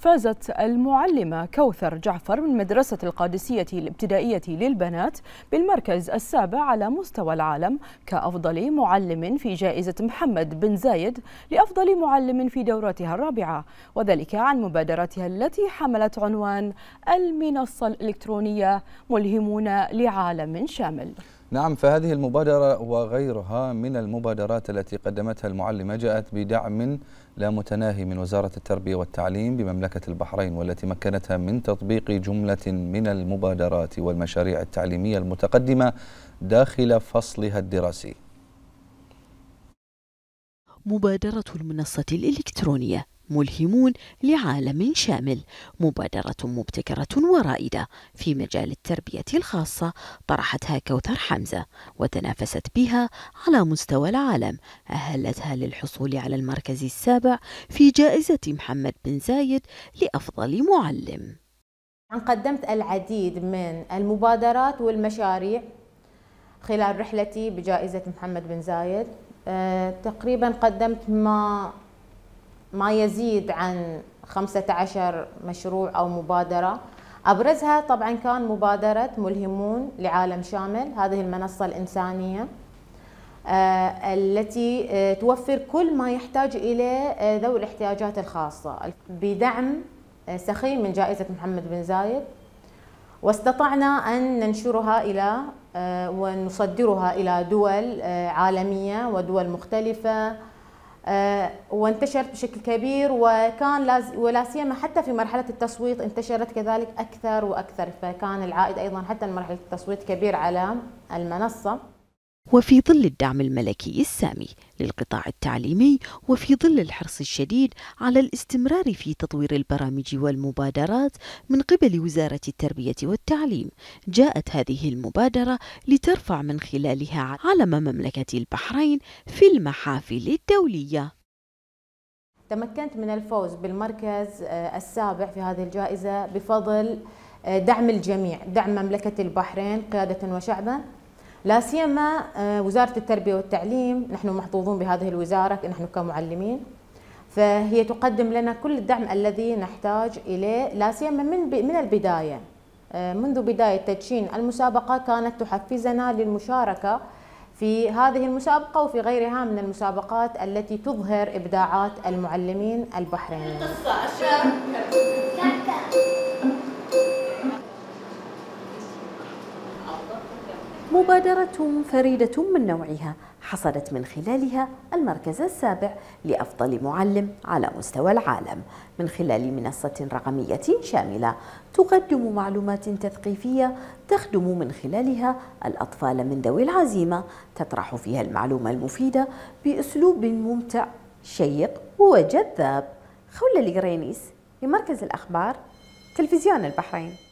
فازت المعلمة كوثر جعفر من مدرسة القادسية الابتدائية للبنات بالمركز السابع على مستوى العالم كأفضل معلم في جائزة محمد بن زايد لأفضل معلم في دورتها الرابعة وذلك عن مبادرتها التي حملت عنوان المنصة الإلكترونية ملهمون لعالم شامل نعم فهذه المبادرة وغيرها من المبادرات التي قدمتها المعلمة جاءت بدعم لا متناهي من وزارة التربية والتعليم بمملكة البحرين والتي مكنتها من تطبيق جملة من المبادرات والمشاريع التعليمية المتقدمة داخل فصلها الدراسي مبادرة المنصة الإلكترونية ملهمون لعالم شامل مبادرة مبتكرة ورائدة في مجال التربية الخاصة طرحتها كوثر حمزة وتنافست بها على مستوى العالم أهلتها للحصول على المركز السابع في جائزة محمد بن زايد لأفضل معلم قدمت العديد من المبادرات والمشاريع خلال رحلتي بجائزة محمد بن زايد أه تقريبا قدمت ما ما يزيد عن 15 مشروع أو مبادرة أبرزها طبعا كان مبادرة ملهمون لعالم شامل هذه المنصة الإنسانية آه، التي آه، توفر كل ما يحتاج إليه آه، ذوي الاحتياجات الخاصة بدعم سخي من جائزة محمد بن زايد واستطعنا أن ننشرها إلى ونصدرها إلى دول عالمية ودول مختلفة آه، وانتشرت بشكل كبير وكان لاز... ولا سيما حتى في مرحله التصويت انتشرت كذلك اكثر واكثر فكان العائد ايضا حتى مرحله التصويت كبير على المنصه وفي ظل الدعم الملكي السامي للقطاع التعليمي وفي ظل الحرص الشديد على الاستمرار في تطوير البرامج والمبادرات من قبل وزارة التربية والتعليم جاءت هذه المبادرة لترفع من خلالها علم مملكة البحرين في المحافل الدولية تمكنت من الفوز بالمركز آه، السابع في هذه الجائزة بفضل آه، دعم الجميع دعم مملكة البحرين قيادة وشعبا لا سيما آه، وزاره التربيه والتعليم نحن محظوظون بهذه الوزاره نحن كمعلمين فهي تقدم لنا كل الدعم الذي نحتاج اليه لا سيما من من البدايه آه، منذ بدايه تدشين المسابقه كانت تحفزنا للمشاركه في هذه المسابقة وفي غيرها من المسابقات التي تظهر إبداعات المعلمين البحرينيين مبادرة فريدة من نوعها حصلت من خلالها المركز السابع لأفضل معلم على مستوى العالم من خلال منصة رقمية شاملة تقدم معلومات تثقيفية تخدم من خلالها الأطفال من ذوي العزيمة تطرح فيها المعلومة المفيدة بأسلوب ممتع شيق وجذاب خولة القرينيس لمركز الأخبار تلفزيون البحرين